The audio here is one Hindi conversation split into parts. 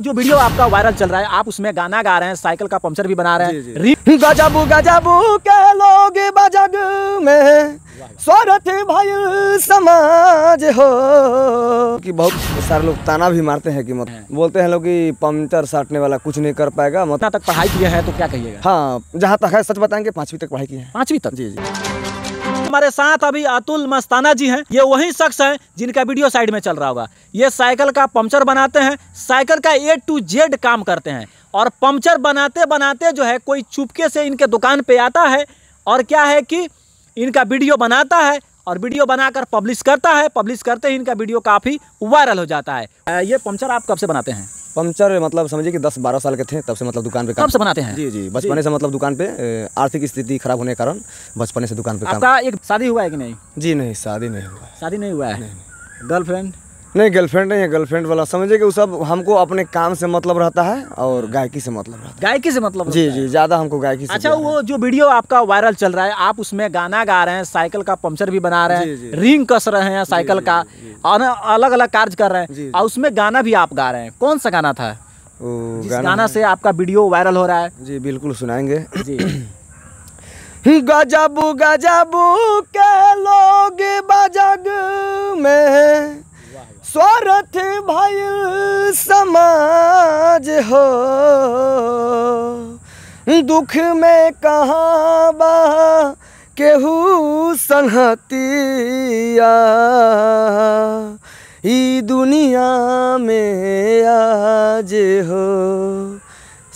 जो वीडियो आपका वायरल चल रहा है आप उसमें गाना गा रहे हैं साइकिल का पंचर भी बना रहे हैं गजबू गजबू के लोग बजग में भाई समाज हो कि बहुत सारे लोग ताना भी मारते हैं कि मत है। बोलते हैं लोग कि पंचर साटने वाला कुछ नहीं कर पाएगा मत तक पढ़ाई किया है तो क्या कहिएगा हाँ जहाँ तक है सच बताएंगे पांचवी तक पढ़ाई की है पांचवी तक जी जी हमारे साथ अभी अतुल मस्ताना जी हैं ये वही शख्स हैं जिनका वीडियो साइड में चल रहा होगा ये साइकिल का पंचर बनाते हैं साइकिल का ए टू जेड काम करते हैं और पंक्चर बनाते बनाते जो है कोई चुपके से इनके दुकान पे आता है और क्या है कि इनका वीडियो बनाता है और वीडियो बनाकर पब्लिश करता है पब्लिश करते ही इनका वीडियो काफ़ी वायरल हो जाता है ये पंक्चर आप कब से बनाते हैं पंक्चर मतलब समझिए कि 10-12 साल के थे तब से मतलब दुकान पे काम से बनाते हैं जी जी बचपने से मतलब दुकान पे आर्थिक स्थिति खराब होने के कारण बचपने से दुकान पे आपका एक शादी हुआ है कि नहीं जी नहीं शादी नहीं हुआ शादी नहीं हुआ है गर्लफ्रेंड नहीं गर्लफ्रेंड नहीं है गर्लफ्रेंड वाला समझे कि वो सब हमको अपने काम से मतलब रहता है और गायकी से मतलब रहता है गायकी से मतलब जी जी ज़्यादा हमको गायकी से अच्छा वो जो वीडियो आपका वायरल चल रहा है आप उसमें गाना गा रहे हैं साइकिल का पंक्चर भी बना रहे हैं रिंग कस रहे हैं साइकिल का और अलग अलग कार्य कर रहे हैं और उसमें गाना भी आप गा रहे हैं कौन सा गाना था गाना से आपका वीडियो वायरल हो रहा है जी बिल्कुल सुनाएंगे जी गजबू गजब के दुख में कहाँ बा केहू संहतिया ई दुनिया में आज हो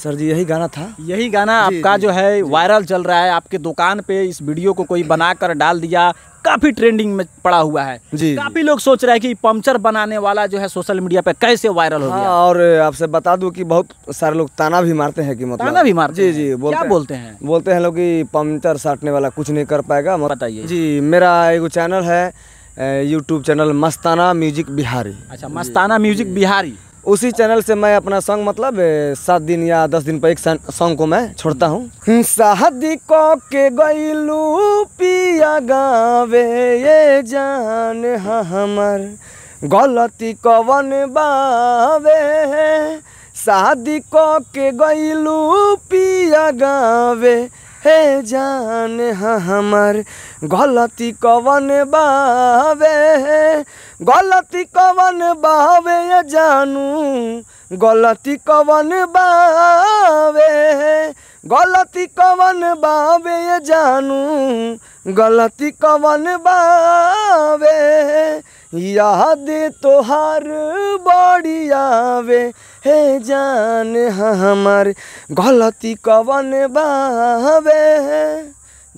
सर जी यही गाना था यही गाना जी, आपका जी, जो है वायरल चल रहा है आपके दुकान पे इस वीडियो को कोई बनाकर डाल दिया काफी ट्रेंडिंग में पड़ा हुआ है जी काफी लोग सोच रहे हैं कि पंचर बनाने वाला जो है सोशल मीडिया पे कैसे वायरल हो गया हाँ, और आपसे बता दूं कि बहुत सारे लोग ताना भी मारते हैं कि मतलब ताना भी मारते जी जी बोलते क्या हैं, बोलते हैं बोलते हैं लोग कि पंचर साटने वाला कुछ नहीं कर पाएगा बताइए जी मेरा एक चैनल है YouTube channel Mastana music Bihari अच्छा मस्ताना म्यूजिक बिहारी उसी चैनल से मैं अपना सॉन्ग मतलब सात दिन या दस दिन पर एक सॉन्ग को मैं छोड़ता हूँ शादी को के गैलू पिया गावे ये जान हमर गलती कवन बावे शादी को के गैलू पिया गावे हे जान हाँ, हमार गलती कवन बावे गलती कवन बावे ये जानू गलती कवन बावे गलती कवन बावे ये जानू गलती कवन बावे याद तोहार बड़ी आवे हे जान हमार गलती कवन बावे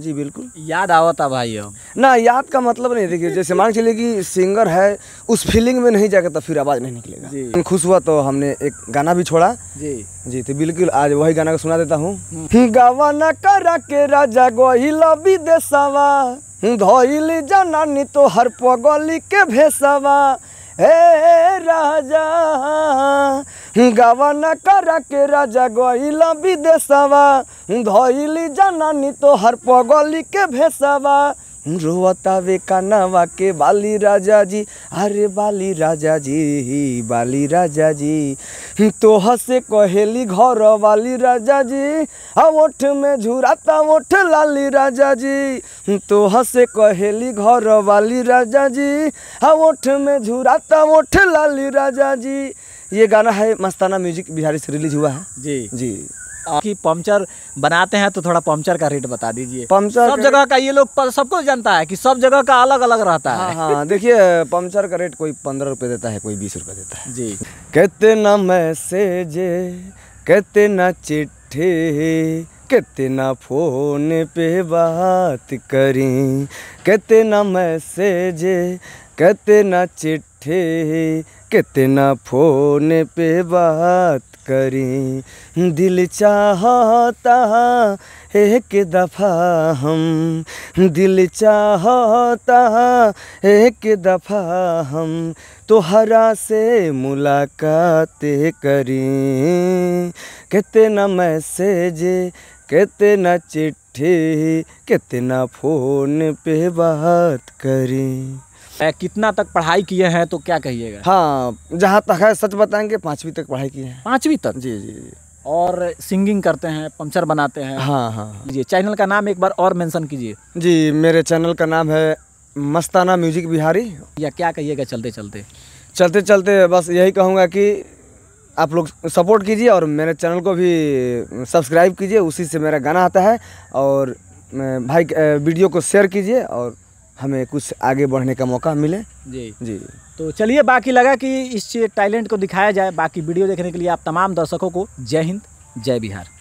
जी बिल्कुल याद आवता भाई हो ना याद का मतलब नहीं देखिए जैसे मान चलिए कि सिंगर है उस फीलिंग में नहीं जाएगा तो फिर आवाज़ नहीं निकलेगा जी खुश हुआ तो हमने एक गाना भी छोड़ा जी जी तो बिल्कुल आज वही गाना को सुना देता हूँ हम्म। गवाना करा के राजा गोहिला विदेशवा धोइल जननी तो हर पगली के भेसवा हे राजा गवन करा के राजा गईल विदेशवा धोइल जननी तो हर पगली के भेसवा रोवतावे कानावा वाके बाली राजा जी अरे बाली राजा जी बाली राजा जी तो हसे कहेली घर वाली राजा जी ओठ हाँ, में झुराता ओठ लाली राजा जी तो हसे कहेली घर वाली राजा जी ओठ हाँ, में झुराता ओठ लाली राजा जी ये गाना है मस्ताना म्यूजिक बिहारी से रिलीज हुआ है जी जी आपकी पंचर बनाते हैं तो थोड़ा पंचर का रेट बता दीजिए पंचर सब जगह का ये लोग सबको जानता है कि सब जगह का अलग अलग रहता है हाँ, हाँ देखिए पंचर का रेट कोई पंद्रह रुपए देता है कोई बीस रुपए देता है जी न मैसेज न चिट्ठी कितना फोन पे बात करी कितना मैसेज कितना चिट्ठी कितना फोन पे बात करें दिल चाहता एक दफ़ा हम दिल चाहता एक दफ़ा हम तो हरा से मुलाकात करें कितना मैसेज कितना चिट्ठी कितना फ़ोन पे बात करें कितना तक पढ़ाई किए हैं तो क्या कहिएगा हाँ जहाँ तक है सच बताएंगे पाँचवीं तक पढ़ाई की है पाँचवीं तक जी जी जी और सिंगिंग करते हैं पंचर बनाते हैं हाँ, हाँ हाँ जी चैनल का नाम एक बार और मेंशन कीजिए जी मेरे चैनल का नाम है मस्ताना म्यूजिक बिहारी या क्या कहिएगा चलते चलते चलते चलते बस यही कहूँगा कि आप लोग सपोर्ट कीजिए और मेरे चैनल को भी सब्सक्राइब कीजिए उसी से मेरा गाना आता है और भाई वीडियो को शेयर कीजिए और हमें कुछ आगे बढ़ने का मौका मिले जी जी तो चलिए बाकी लगा कि इस टैलेंट को दिखाया जाए बाकी वीडियो देखने के लिए आप तमाम दर्शकों को जय हिंद जय बिहार